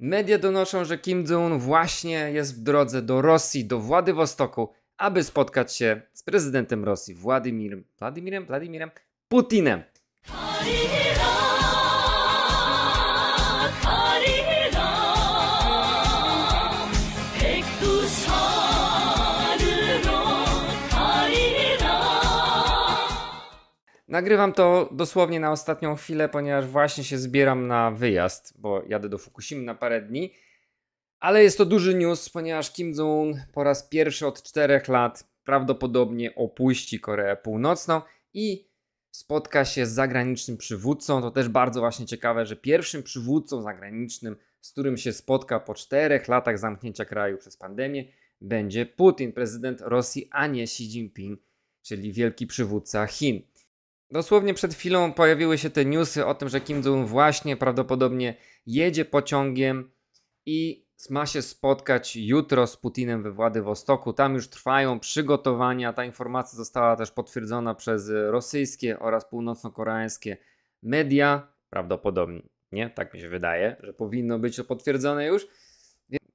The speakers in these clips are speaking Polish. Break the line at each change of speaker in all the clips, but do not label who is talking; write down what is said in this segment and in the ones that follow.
Media donoszą, że Kim Jong-un właśnie jest w drodze do Rosji, do Władywostoku, aby spotkać się z prezydentem Rosji, Władimirem, Władimirem, Władimirem Putinem. Nagrywam to dosłownie na ostatnią chwilę, ponieważ właśnie się zbieram na wyjazd, bo jadę do Fukushimy na parę dni. Ale jest to duży news, ponieważ Kim Jong-un po raz pierwszy od czterech lat prawdopodobnie opuści Koreę Północną i spotka się z zagranicznym przywódcą. To też bardzo właśnie ciekawe, że pierwszym przywódcą zagranicznym, z którym się spotka po czterech latach zamknięcia kraju przez pandemię, będzie Putin, prezydent Rosji, a nie Xi Jinping, czyli wielki przywódca Chin. Dosłownie przed chwilą pojawiły się te newsy o tym, że Kim Jong właśnie prawdopodobnie jedzie pociągiem i ma się spotkać jutro z Putinem we Władywostoku. Tam już trwają przygotowania. Ta informacja została też potwierdzona przez rosyjskie oraz północno-koreańskie media. Prawdopodobnie, nie? Tak mi się wydaje, że powinno być to potwierdzone już.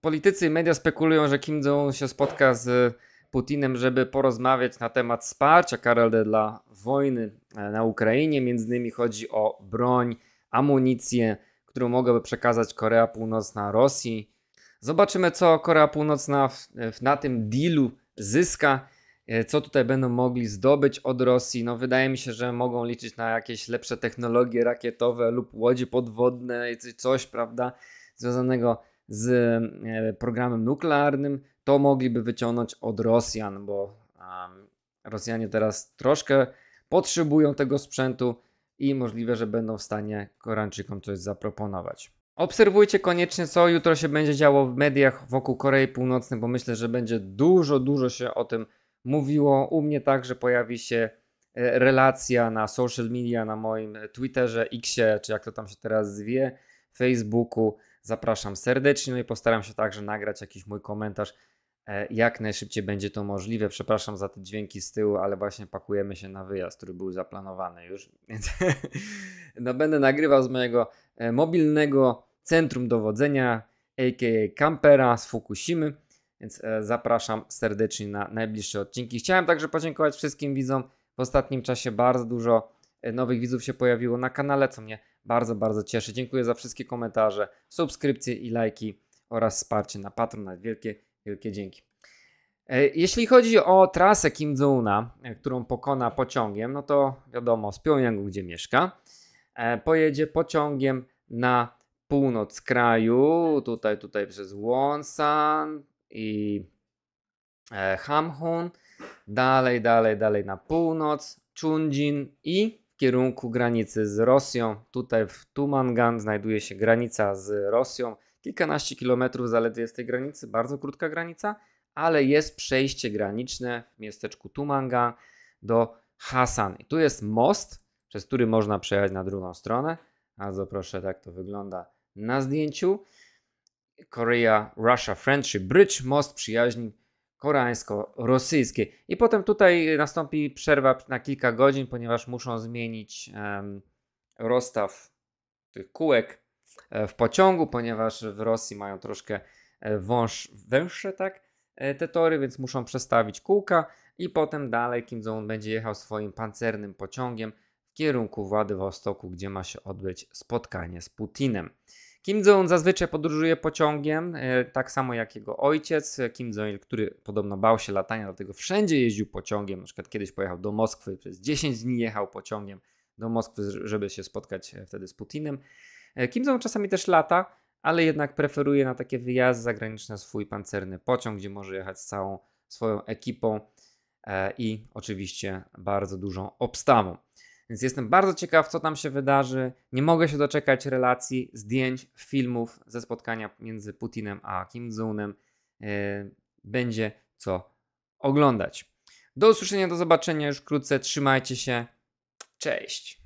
Politycy i media spekulują, że Kim Jong się spotka z Putinem, żeby porozmawiać na temat wsparcia KRLD dla wojny e, na Ukrainie. Między innymi chodzi o broń, amunicję, którą mogłaby przekazać Korea Północna Rosji. Zobaczymy, co Korea Północna w, w, na tym dealu zyska, e, co tutaj będą mogli zdobyć od Rosji. No, wydaje mi się, że mogą liczyć na jakieś lepsze technologie rakietowe lub łodzie podwodne, coś, prawda, związanego z e, programem nuklearnym to mogliby wyciągnąć od Rosjan, bo um, Rosjanie teraz troszkę potrzebują tego sprzętu i możliwe, że będą w stanie Koreańczykom coś zaproponować. Obserwujcie koniecznie, co jutro się będzie działo w mediach wokół Korei Północnej, bo myślę, że będzie dużo, dużo się o tym mówiło. U mnie także pojawi się e, relacja na social media, na moim Twitterze, Xie, czy jak to tam się teraz zwie, Facebooku. Zapraszam serdecznie, no i postaram się także nagrać jakiś mój komentarz E, jak najszybciej będzie to możliwe. Przepraszam za te dźwięki z tyłu, ale właśnie pakujemy się na wyjazd, który był zaplanowany już. Więc no, będę nagrywał z mojego e, mobilnego centrum dowodzenia, a.k.a. campera z Fukushimy. Więc e, zapraszam serdecznie na najbliższe odcinki. Chciałem także podziękować wszystkim widzom. W ostatnim czasie bardzo dużo nowych widzów się pojawiło na kanale, co mnie bardzo, bardzo cieszy. Dziękuję za wszystkie komentarze, subskrypcje i lajki oraz wsparcie na Patronite. Wielkie Wielkie dzięki. E, jeśli chodzi o trasę Kim Jong-una, e, którą pokona pociągiem, no to wiadomo, z Pyongyangu, gdzie mieszka, e, pojedzie pociągiem na północ kraju, tutaj, tutaj przez Wonsan i Hamhun, dalej, dalej, dalej na północ, Chunjin i w kierunku granicy z Rosją. Tutaj w Tumangan znajduje się granica z Rosją kilkanaście kilometrów zaledwie z tej granicy, bardzo krótka granica, ale jest przejście graniczne w miasteczku Tumanga do Hasan. I tu jest most, przez który można przejechać na drugą stronę. Bardzo proszę, tak to wygląda na zdjęciu. Korea-Russia Friendship Bridge, most przyjaźni koreańsko-rosyjskiej. I potem tutaj nastąpi przerwa na kilka godzin, ponieważ muszą zmienić um, rozstaw tych kółek E, w pociągu, ponieważ w Rosji mają troszkę e, wąż, węższe tak, e, te tory, więc muszą przestawić kółka i potem dalej Kim Jong-un będzie jechał swoim pancernym pociągiem w kierunku Władywostoku, gdzie ma się odbyć spotkanie z Putinem. Kim Jong-un zazwyczaj podróżuje pociągiem, tak samo jak jego ojciec, Kim Jong-il, który podobno bał się latania, dlatego wszędzie jeździł pociągiem, na przykład kiedyś pojechał do Moskwy, przez 10 dni jechał pociągiem do Moskwy, żeby się spotkać wtedy z Putinem. E, Kim Jong czasami też lata, ale jednak preferuje na takie wyjazdy zagraniczne swój pancerny pociąg, gdzie może jechać z całą swoją ekipą e, i oczywiście bardzo dużą obstawą. Więc jestem bardzo ciekaw, co tam się wydarzy. Nie mogę się doczekać relacji, zdjęć, filmów ze spotkania między Putinem a Kim Jong-unem. E, będzie co oglądać. Do usłyszenia, do zobaczenia już wkrótce. Trzymajcie się. Cześć.